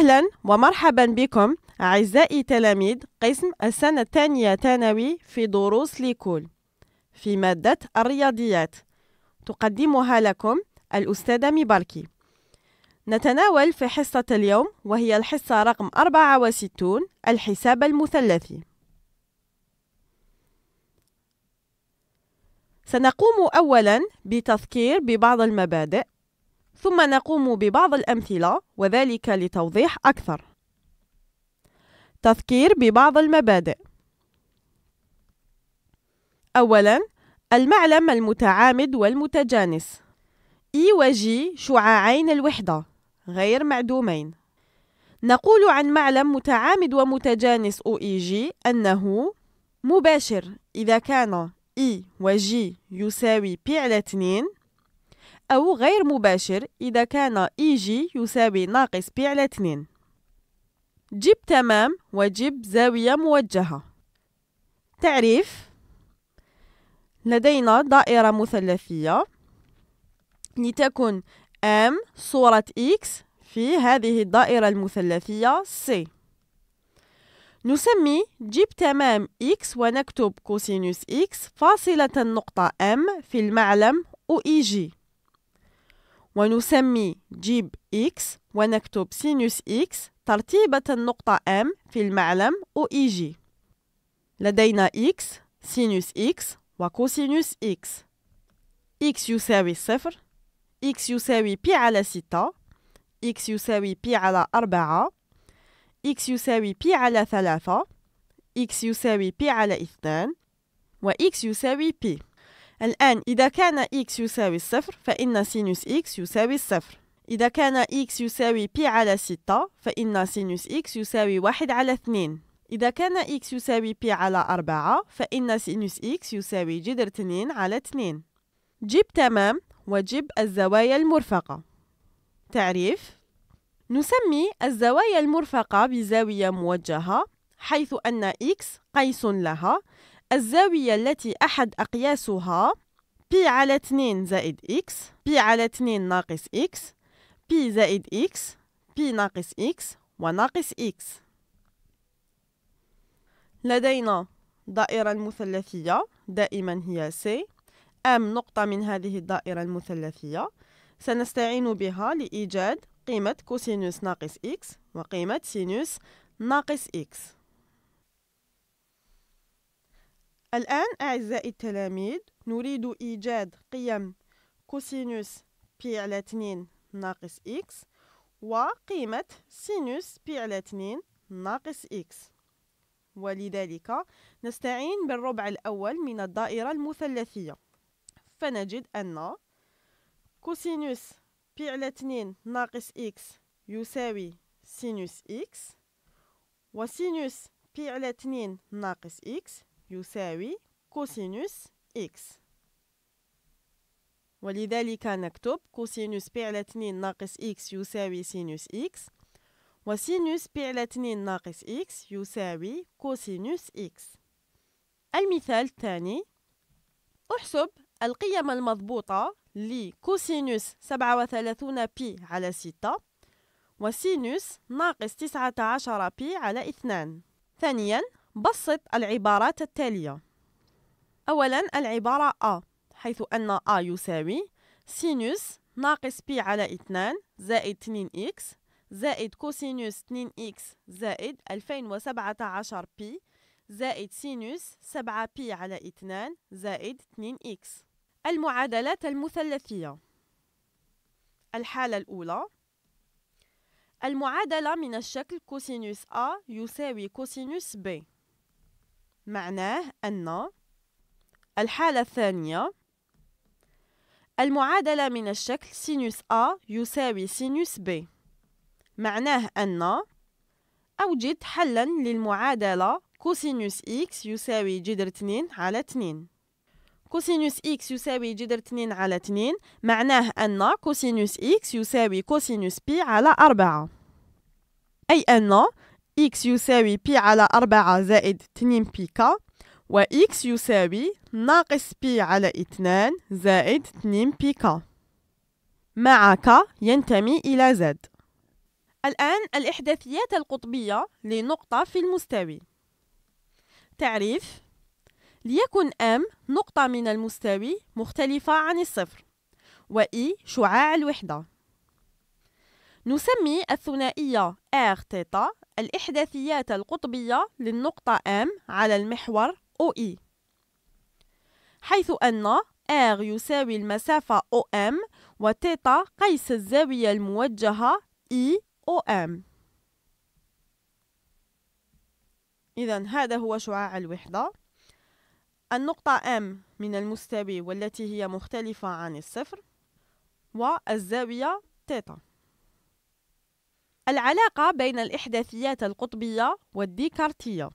أهلا ومرحبا بكم أعزائي تلاميذ قسم السنة الثانية ثانوي في دروس ليكول في مادة الرياضيات تقدمها لكم الأستاذة مباركي نتناول في حصة اليوم وهي الحصة رقم 64 الحساب المثلثي سنقوم أولا بتذكير ببعض المبادئ ثم نقوم ببعض الأمثلة وذلك لتوضيح أكثر تذكير ببعض المبادئ أولاً المعلم المتعامد والمتجانس إي e وجي شعاعين الوحدة غير معدومين نقول عن معلم متعامد ومتجانس أو إي جي أنه مباشر إذا كان إي e وجي يساوي بي على 2 أو غير مباشر إذا كان إي جي يساوي ناقص بي على 2 جيب تمام وجيب زاوية موجهة تعريف لدينا دائرة مثلثية لتكن M صورة X في هذه الدائرة المثلثية C نسمي جيب تمام X ونكتب كوسينوس X فاصلة النقطة M في المعلم OEG ونسمي جيب x ونكتب سينوس x ترتيبة النقطة M في المعلم OEG لدينا x سينوس x وكوسينوس x x يساوي صفر x يساوي بي على ستة x يساوي بي على أربعة x يساوي بي على ثلاثة x يساوي بي على اثنان X يساوي بي الآن إذا كان x يساوي الصفر فإن سينوس x يساوي الصفر إذا كان x يساوي بي على 6 فإن سينوس x يساوي 1 على 2 إذا كان x يساوي بي على 4 فإن سينوس x يساوي جذر 2 على 2 جيب تمام وجيب الزوايا المرفقة تعريف نسمي الزوايا المرفقة بزاوية موجهة حيث أن x قيس لها الزاوية التي أحد أقياسها P على 2 زائد X P على 2 ناقص X P زائد X P ناقص X وناقص X لدينا دائرة المثلثية دائما هي C أم نقطة من هذه الدائرة المثلثية سنستعين بها لإيجاد قيمة كوسينوس ناقص X وقيمة سينوس ناقص X الآن أعزائي التلاميذ نريد إيجاد قيم كوسينوس بي على 2 ناقص إكس وقيمة سينوس بي على 2 ناقص إكس ولذلك نستعين بالربع الأول من الدائرة المثلثية فنجد أن كوسينوس بي على 2 ناقص إكس يساوي سينوس إكس وسينوس بي على 2 ناقص إكس يساوي كوسينوس x ولذلك نكتب كوسينوس بي على 2 ناقص x يساوي سينوس x وسينوس بي على 2 ناقص x يساوي كوسينوس x المثال الثاني احسب القيم المضبوطة لكوسينوس 37 بي على 6 وسينوس ناقص 19 بي على 2 ثانياً بسط العبارات التالية أولا العبارة أ حيث أن أ يساوي سينوس ناقص بي على 2 زائد 2x زائد كوسينوس 2x زائد 2017 بي زائد سينوس 7 بي على 2 زائد 2x المعادلات المثلثية الحالة الأولى المعادلة من الشكل كوسينوس A يساوي كوسينوس B معناه أن الحالة الثانية المعادلة من الشكل سينوس A يساوي سينوس B معناه أن أوجد حلا للمعادلة كوسينوس X يساوي جذر 2 على 2 كوسينوس X يساوي جذر 2 على 2 معناه أن كوسينوس X يساوي كوسينوس P على 4 أي أن x يساوي بي على 4 زائد 2 بي كا و x يساوي ناقص بي على 2 زائد 2 بي كا مع كا ينتمي إلى زد الآن الإحداثيات القطبية لنقطة في المستوي تعريف ليكن M نقطة من المستوي مختلفة عن الصفر و E شعاع الوحدة نسمي الثنائية R θ الإحداثيات القطبية للنقطة M على المحور OE حيث أن R يساوي المسافة OM وتيتا قيس الزاوية الموجهة EOM إذا هذا هو شعاع الوحدة النقطة M من المستوي والتي هي مختلفة عن الصفر والزاوية تيتا العلاقة بين الإحداثيات القطبية والديكارتية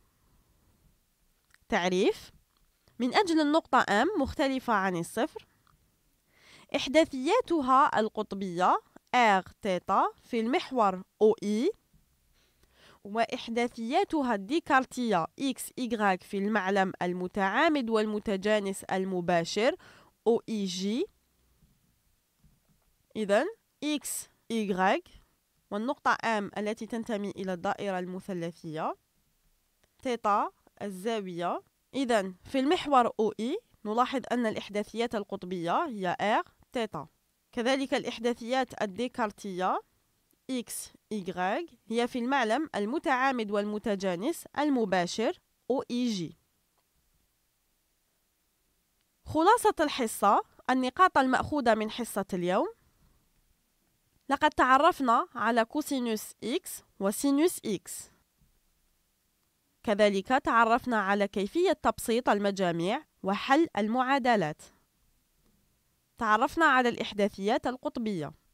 تعريف من أجل النقطة M مختلفة عن الصفر إحداثياتها القطبية R تيتا في المحور OE وإحداثياتها الديكارتية X Y في المعلم المتعامد والمتجانس المباشر OEG إذن X Y والنقطة أم التي تنتمي إلى الدائرة المثلثية تيتا الزاوية إذا في المحور OE نلاحظ أن الإحداثيات القطبية هي R تيتا كذلك الإحداثيات الديكارتية X Y هي في المعلم المتعامد والمتجانس المباشر OEG خلاصة الحصة النقاط المأخوذة من حصة اليوم لقد تعرفنا على كوسينوس إكس وسينوس إكس كذلك تعرفنا على كيفية تبسيط المجاميع وحل المعادلات تعرفنا على الإحداثيات القطبية